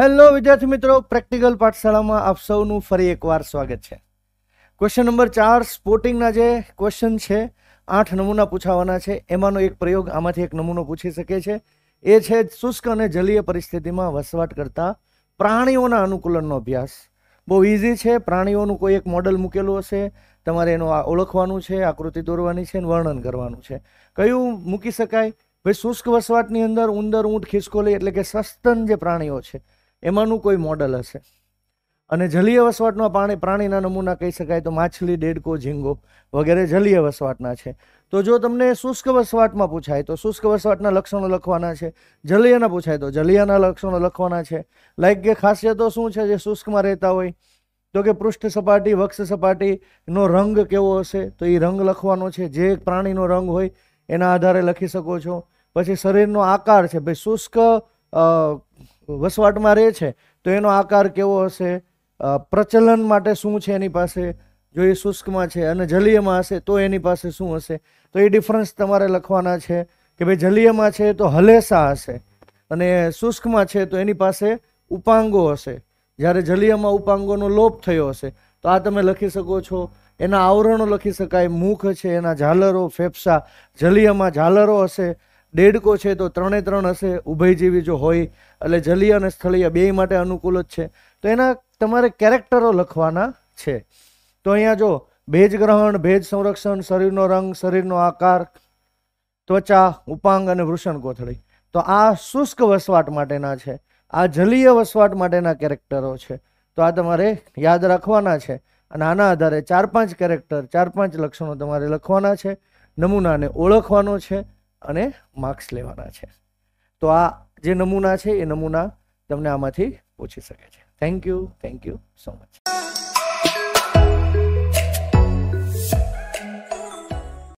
hello વિદ્યાર્થી મિત્રો practical પાઠશાળામાં આપ સૌનું ફરી એકવાર સ્વાગત છે ક્વેશ્ચન નંબર ચાર સ્પોર્ટિંગના જે ક્વેશ્ચન છે આઠ નમૂના પૂછાવાના છે એમાંનો એક પ્રયોગ આમાંથી એક નમૂનો પૂછી શકે છે એ છે શુષ્ક અને જલીય પરિસ્થિતિમાં વસવાટ કરતા પ્રાણીઓના અનુકૂલનનો અભ્યાસ બહુ ઇઝી છે પ્રાણીઓનું કોઈ એક મોડલ મૂકેલું હશે તમારે એનું ઓળખવાનું છે આકૃતિ દોરવાની છે અને વર્ણન કરવાનું છે કયું મૂકી શકાય ભાઈ શુષ્ક વસવાટની અંદર ઉંદર ઊંટ ખિસકોલી એટલે કે સસ્તન જે પ્રાણીઓ છે એમાંનું કોઈ મોડલ હશે અને જલીય વસવાટના પાણી પ્રાણીના નમૂના કહી શકાય તો માછલી ડેડકો ઝીંગો વગેરે જલીય વસવાટના છે તો જો તમને શુષ્ક વસવાટમાં પૂછાય તો શુષ્ક વસવાટના લક્ષણો લખવાના છે જલિયાના પૂછાય તો જલિયાના લક્ષણો લખવાના છે લાઈક કે ખાસિયતો શું છે જે શુષ્કમાં રહેતા હોય તો કે પૃષ્ઠ સપાટી વક્ષ સપાટીનો રંગ કેવો હશે તો એ રંગ લખવાનો છે જે પ્રાણીનો રંગ હોય એના આધારે લખી શકો છો પછી શરીરનો આકાર છે ભાઈ શુષ્ક વસવાટમાં રહે છે તો એનો આકાર કેવો હશે પ્રચલન માટે શું છે એની પાસે જો એ શુષ્કમાં છે અને જલીયમાં હશે તો એની પાસે શું હશે તો એ ડિફરન્સ તમારે લખવાના છે કે ભાઈ જલીયમાં છે તો હલેસા હશે અને શુષ્કમાં છે તો એની પાસે ઉપાંગો હશે જ્યારે જલીયમાં ઉપાંગોનો લોપ થયો હશે તો આ તમે લખી શકો છો એના આવરણો લખી શકાય મુખ છે એના ઝાલરો ફેફસા જલીયમાં ઝાલરો હશે દેડકો છે તો ત્રણે ત્રણ હશે ઉભયજીવી જો હોય એટલે જલીય અને સ્થળીય બે માટે અનુકૂળ જ છે તો એના તમારે કેરેક્ટરો લખવાના છે તો અહીંયા જો ભેજ ગ્રહણ ભેજ સંરક્ષણ શરીરનો રંગ શરીરનો આકાર ત્વચા ઉપાંગ અને વૃષણ કોથળી તો આ શુષ્ક વસવાટ માટેના છે આ જલીય વસવાટ માટેના કેરેક્ટરો છે તો આ તમારે યાદ રાખવાના છે અને આના આધારે ચાર પાંચ કેરેક્ટર ચાર પાંચ લક્ષણો તમારે લખવાના છે નમૂનાને ઓળખવાનો છે અને માર્ક્સ લેવાના છે તો આ જે નમૂના છે એ નમૂના તમને આમાંથી પૂછી શકે છે thank you thank you so much